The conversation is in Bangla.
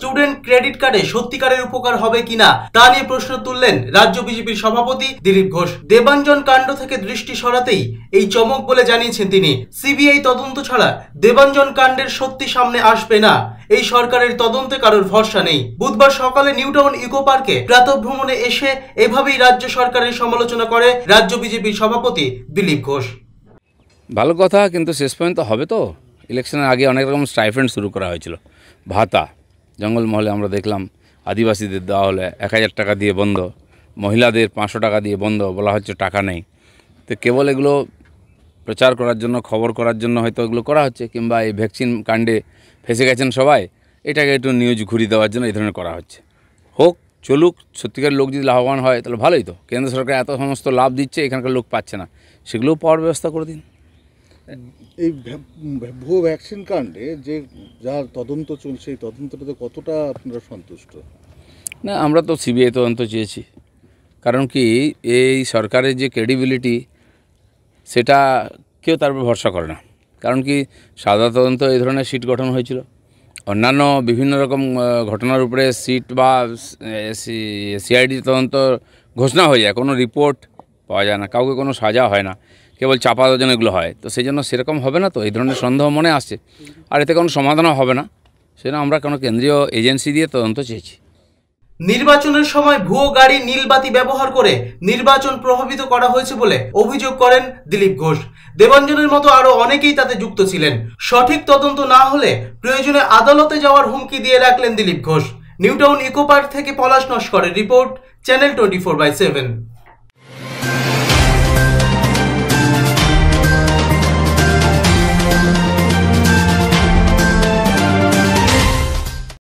স্টুডেন্ট ক্রেডিট কার্ডে সত্যিকারের উপকার হবে কিনা তা নিয়ে প্রশ্ন তুললেন রাজ্য বিজেপির সভাপতি দিলীপ ঘোষ দেবাঞ্জন কাণ্ড থেকে দৃষ্টি সরাতেই এই চমক বলে জানিয়েছেন তিনি সিবিআই তদন্ত ছাড়া দেবাঞ্জন কাণ্ডের সত্যি সামনে আসবে না এই সরকারের তদন্তে কারোর ভরসা নেই বুধবার সকালে নিউটাউন ইকো পার্কে প্রাতভ্রমণে এসে এভাবেই রাজ্য সরকারের সমালোচনা করে রাজ্য বিজেপির সভাপতি দিলীপ ঘোষ ভালো কথা কিন্তু শেষ পর্যন্ত হবে তো ইলেকশনের আগে অনেক রকম স্টাইফেন্ড শুরু করা হয়েছিল ভাতা জঙ্গলমহলে আমরা দেখলাম আদিবাসীদের দেওয়া হলে এক হাজার টাকা দিয়ে বন্ধ মহিলাদের পাঁচশো টাকা দিয়ে বন্ধ বলা হচ্ছে টাকা নেই তো কেবল এগুলো প্রচার করার জন্য খবর করার জন্য হয়তো এগুলো করা হচ্ছে কিংবা এই ভ্যাকসিন কাণ্ডে ফেসে গেছেন সবাই এটাকে একটু নিউজ ঘুরিয়ে দেওয়ার জন্য এই ধরনের করা হচ্ছে হোক চলুক সত্যিকার লোক যদি লাভবান হয় তাহলে ভালোই তো কেন্দ্র সরকার এত সমস্ত লাভ দিচ্ছে এখানকার লোক পাচ্ছে না সেগুলোও পাওয়ার ব্যবস্থা করে দিন এই ভুয়ো ভ্যাকসিন কাণ্ডে যে যা তদন্ত চলছে এই তদন্তটাতে কতটা আপনারা সন্তুষ্ট না আমরা তো সিবিআই তদন্ত চেয়েছি কারণ কি এই সরকারের যে ক্রেডিবিলিটি সেটা কেউ তার উপর ভরসা করে না কারণ কি সাদা তদন্ত এই ধরনের সিট গঠন হয়েছিল অন্যান্য বিভিন্ন রকম ঘটনার উপরে সিট বা সিআইডি তদন্ত ঘোষণা হয়ে যায় কোনো রিপোর্ট পাওয়া যায় না কাউকে কোনো সাজা হয় না কেবল চাপা যেন এগুলো হয় তো সেই জন্য সেরকম হবে না তো এই ধরনের সন্দেহ মনে আসছে আর এতে কোনো সমাধানও হবে না সেজন্য আমরা কোনো কেন্দ্রীয় এজেন্সি দিয়ে তদন্ত চেয়েছি নির্বাচনের সময় ভুয়ো গাড়ি নীলবাতি ব্যবহার করে নির্বাচন প্রভাবিত করা হয়েছে বলে অভিযোগ করেন দিলীপ ঘোষ দেবাঞ্জনের মতো আরো অনেকেই তাতে যুক্ত ছিলেন সঠিক তদন্ত না হলে প্রয়োজনে আদালতে যাওয়ার হুমকি দিয়ে রাখলেন দিলীপ ঘোষ নিউটাউন ইকোপার্ক থেকে পলাশ নস্করের report channel twenty four by seven